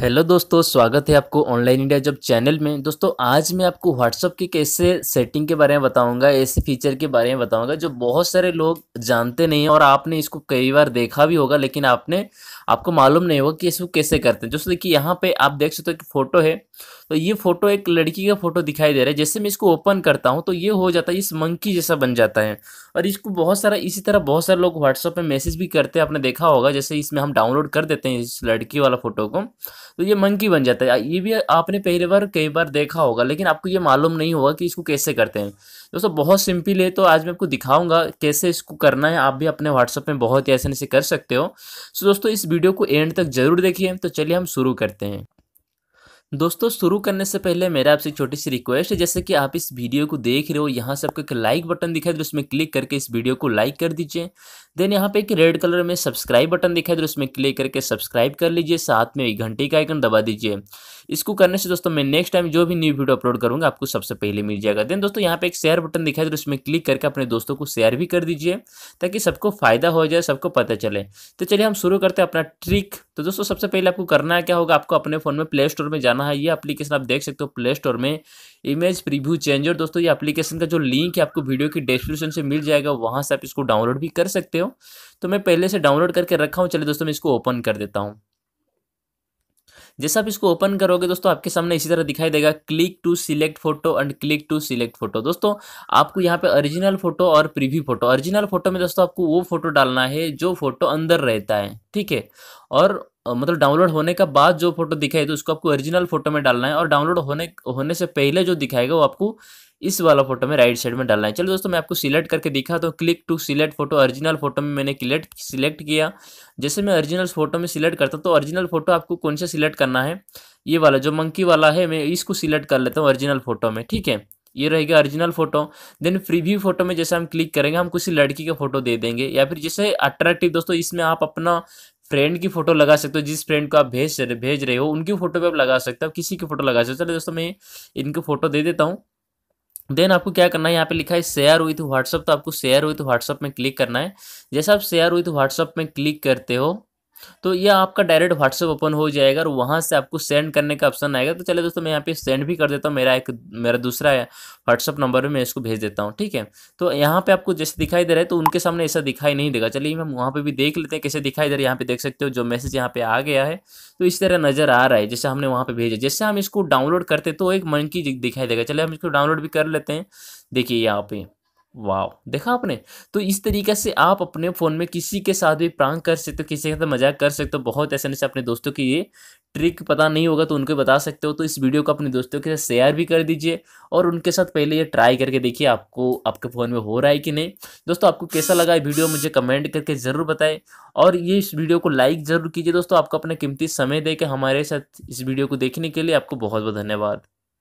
hello दोस्तों स्वागत है आपको ऑनलाइन इंडिया जॉब चैनल में दोस्तों आज मैं आपको व्हाट्सअप की कैसे सेटिंग के बारे में बताऊंगा ऐसे फीचर के बारे में बताऊंगा जो बहुत सारे लोग जानते नहीं हैं और आपने इसको कई बार देखा भी होगा लेकिन आपने आपको मालूम नहीं होगा कि इसको कैसे करते हैं दोस्तों देखिए यहाँ पे आप देख सकते हो कि फ़ोटो है तो ये फोटो एक लड़की का फोटो दिखाई दे रहा है जैसे मैं इसको ओपन करता हूँ तो ये हो जाता है इस मंकी जैसा बन जाता है और इसको बहुत सारा इसी तरह बहुत सारे लोग व्हाट्सअप पे मैसेज भी करते हैं आपने देखा होगा जैसे इसमें हम डाउनलोड कर देते हैं इस लड़की वाला फोटो को तो ये मंकी बन जाता है ये भी आपने पहली बार कई बार देखा होगा लेकिन आपको ये मालूम नहीं होगा कि इसको कैसे करते हैं दोस्तों बहुत सिंपल है तो आज मैं आपको दिखाऊंगा कैसे इसको करना है आप भी अपने व्हाट्सअप में बहुत ही आसानी से कर सकते हो सो दोस्तों इस वीडियो को एंड तक जरूर देखिए तो चलिए हम शुरू करते हैं दोस्तों शुरू करने से पहले मेरा आपसे एक छोटी सी रिक्वेस्ट है जैसे कि आप इस वीडियो को देख रहे हो यहाँ से आपको एक लाइक बटन दिखाई दे उसमें क्लिक करके इस वीडियो को लाइक कर दीजिए देन यहाँ पे एक रेड कलर में सब्सक्राइब बटन दिखाई दे उसमें क्लिक करके सब्सक्राइब कर लीजिए साथ में एक घंटे का आइकन दबा दीजिए इसको करने से दोस्तों मैं नेक्स्ट टाइम जो भी न्यू वीडियो अपलोड करूँगा आपको सबसे पहले मिल जाएगा देन दोस्तों यहाँ पे एक शेयर बटन दिखाई दे उसमें क्लिक करके अपने दोस्तों को शेयर भी कर दीजिए ताकि सबको फायदा हो जाए सबको पता चले तो चलिए हम शुरू करते हैं अपना ट्रिक तो दोस्तों सबसे पहले आपको करना है क्या होगा आपको अपने फ़ोन में प्ले स्टोर में जाना है ये एप्लीकेशन आप देख सकते हो प्ले स्टोर में इमेज प्रीव्यू चेंजर दोस्तों ये एप्लीकेशन का जो लिंक है आपको वीडियो की डिस्क्रिप्शन से मिल जाएगा वहाँ से आप इसको डाउनलोड भी कर सकते हो तो मैं पहले से डाउनलोड करके रखा हूँ चले दोस्तों मैं इसको ओपन कर देता हूँ जैसे आप इसको ओपन करोगे दोस्तों आपके सामने इसी तरह दिखाई देगा click to select photo and click to select photo दोस्तों आपको यहाँ पे ओरिजिनल फोटो और प्रीव्यू फोटो ओरिजिनल फोटो में दोस्तों आपको वो फोटो डालना है जो फोटो अंदर रहता है ठीक है और मतलब डाउनलोड होने का बाद जो फोटो दिखाई तो उसको आपको ओरिजिनल फोटो में डालना है और डाउनलोड होने होने से पहले जो दिखाएगा वो आपको इस वाला फोटो में राइट साइड में डालना है चलो दोस्तों मैं आपको सिलेक्ट करके दिखा तो click to select photo original photo में मैंने क्लेक्ट सिलेक्ट किया जैसे मैं ओरिजिनल फोटो में सिलेक्ट करता तो ओरिजिनल फोटो आपको कौन सा सिलेक्ट करना है ये वाला जो मंकी वाला है मैं इसको सिलेक्ट कर लेता हूँ ओरिजिनल फोटो में ठीक है ये रहेगा original photo then preview photo में जैसे हम क्लिक करेंगे हम किसी लड़की का फोटो दे देंगे या फिर जैसे अट्रैक्टिव दोस्तों इसमें आप अपना फ्रेंड की फोटो लगा सकते हो जिस फ्रेंड को आप भेज भेज रहे हो उनकी फोटो पे आप लगा सकते हो किसी की फोटो लगा सकते हो चलो दोस्तों मैं इनको फोटो दे देता हूँ देन आपको क्या करना है यहाँ पे लिखा है शेयर विथ व्हाट्सअप तो आपको शेयर विथ व्हाट्सअप में क्लिक करना है जैसे आप शेयर विथ व्हाट्सअप में क्लिक करते हो तो यह आपका डायरेक्ट व्हाट्सएप ओपन हो जाएगा और वहाँ से आपको सेंड करने का ऑप्शन आएगा तो चले दोस्तों मैं यहाँ पे सेंड भी कर देता हूँ मेरा एक मेरा दूसरा व्हाट्सअप नंबर है मैं इसको भेज देता हूँ ठीक है तो यहाँ पे आपको जैसे दिखाई दे रहा है तो उनके सामने ऐसा दिखाई नहीं देगा चलिए हम वहाँ पर भी देख लेते हैं कैसे दिखाई दे रहा है यहाँ पे देख सकते हो जो मैसेज यहाँ पे आ गया है तो इस तरह नज़र आ रहा है जैसे हमने वहाँ पर भेजा जैसे हम इसको डाउनलोड करते तो एक मन दिखाई देगा चले हम इसको डाउनलोड भी कर लेते हैं देखिए यहाँ पे वाह देखा आपने तो इस तरीके से आप अपने फ़ोन में किसी के साथ भी प्रांग कर सकते हो किसी के साथ मजाक कर सकते हो बहुत ऐसे ऐसे अपने दोस्तों की ये ट्रिक पता नहीं होगा तो उनको बता सकते हो तो इस वीडियो को अपने दोस्तों के साथ शेयर भी कर दीजिए और उनके साथ पहले ये ट्राई करके देखिए आपको आपके फ़ोन में हो रहा है कि नहीं दोस्तों आपको कैसा लगा ये वीडियो मुझे कमेंट करके ज़रूर बताएं और ये इस वीडियो को लाइक ज़रूर कीजिए दोस्तों आपको अपना कीमती समय दे के हमारे साथ इस वीडियो को देखने के लिए आपको बहुत बहुत धन्यवाद